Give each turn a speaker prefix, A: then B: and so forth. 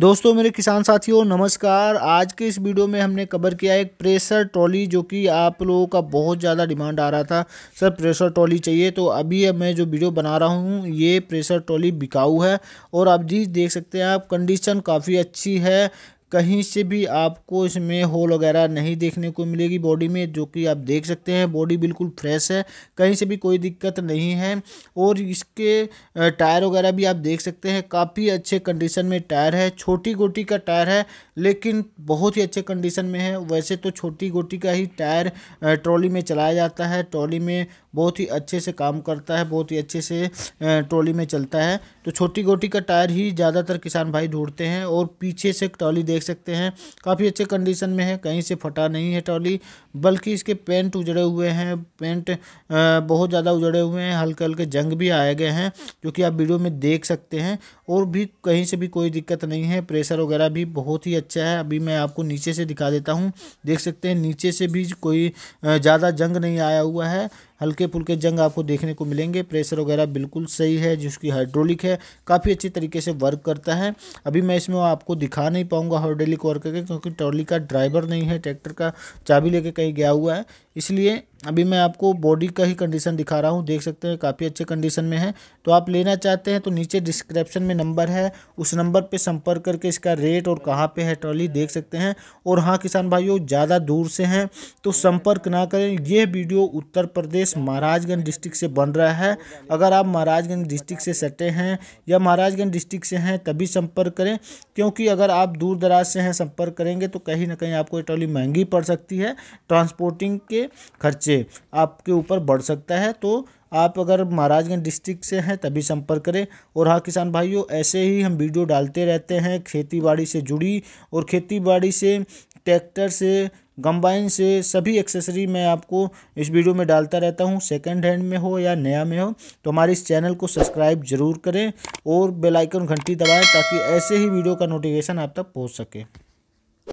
A: दोस्तों मेरे किसान साथियों नमस्कार आज के इस वीडियो में हमने कवर किया एक प्रेशर ट्रॉली जो कि आप लोगों का बहुत ज़्यादा डिमांड आ रहा था सर प्रेशर ट्रॉली चाहिए तो अभी मैं जो वीडियो बना रहा हूँ ये प्रेशर ट्रॉली बिकाऊ है और आप जी देख सकते हैं आप कंडीशन काफ़ी अच्छी है कहीं से भी आपको इसमें होल वगैरह नहीं देखने को मिलेगी बॉडी में जो कि आप देख सकते हैं बॉडी बिल्कुल फ्रेश है कहीं से भी कोई दिक्कत नहीं है और इसके टायर वगैरह भी आप देख सकते हैं काफ़ी अच्छे कंडीशन में टायर है छोटी गोटी का टायर है लेकिन बहुत ही अच्छे कंडीशन में है वैसे तो छोटी गोटी का ही टायर ट्रॉली में चलाया जाता है ट्रॉली में बहुत ही अच्छे से काम करता है बहुत ही अच्छे से ट्रॉली में चलता है तो छोटी गोटी का टायर ही ज़्यादातर किसान भाई ढूंढते हैं और पीछे से ट्रॉली देख सकते हैं काफ़ी अच्छे कंडीशन में है कहीं से फटा नहीं है ट्रॉली बल्कि इसके पेंट उजड़े हुए हैं पेंट बहुत ज़्यादा उजड़े हुए हैं हल्के हल्के जंग भी आए गए हैं जो कि आप वीडियो में देख सकते हैं और भी कहीं से भी कोई दिक्कत नहीं है प्रेशर वगैरह भी बहुत ही अच्छा है अभी मैं आपको नीचे से दिखा देता हूँ देख सकते हैं नीचे से भी कोई ज़्यादा जंग नहीं आया हुआ है हल्के फुल्के जंग आपको देखने को मिलेंगे प्रेशर वगैरह बिल्कुल सही है जिसकी हाइड्रोलिक है काफ़ी अच्छी तरीके से वर्क करता है अभी मैं इसमें आपको दिखा नहीं पाऊंगा हाइड्रोलिक वर्क करके क्योंकि ट्रॉली का ड्राइवर नहीं है ट्रैक्टर का चाबी लेके कहीं गया हुआ है इसलिए अभी मैं आपको बॉडी का ही कंडीशन दिखा रहा हूँ देख सकते हैं काफ़ी अच्छे कंडीशन में है तो आप लेना चाहते हैं तो नीचे डिस्क्रिप्शन में नंबर है उस नंबर पे संपर्क करके इसका रेट और कहाँ पे है ट्रॉली देख सकते हैं और हाँ किसान भाइयों ज़्यादा दूर से हैं तो संपर्क ना करें यह वीडियो उत्तर प्रदेश महाराजगंज डिस्ट्रिक्ट से बन रहा है अगर आप महाराजगंज डिस्ट्रिक्ट से सटे हैं या महाराजगंज डिस्ट्रिक्ट से हैं तभी संपर्क करें क्योंकि अगर आप दूर दराज से हैं संपर्क करेंगे तो कहीं ना कहीं आपको ये ट्रॉली महंगी पड़ सकती है ट्रांसपोर्टिंग के खर्चे खर्चे आपके ऊपर बढ़ सकता है तो आप अगर महाराजगंज डिस्ट्रिक्ट से हैं तभी संपर्क करें और हाँ किसान भाइयों ऐसे ही हम वीडियो डालते रहते हैं खेतीबाड़ी से जुड़ी और खेतीबाड़ी से ट्रैक्टर से गम्बाइन से सभी एक्सेसरी मैं आपको इस वीडियो में डालता रहता हूँ सेकंड हैंड में हो या नया में हो तो हमारे इस चैनल को सब्सक्राइब जरूर करें और बेलाइकन घंटी दबाएँ ताकि ऐसे ही वीडियो का नोटिफिकेशन आप तक पहुँच सके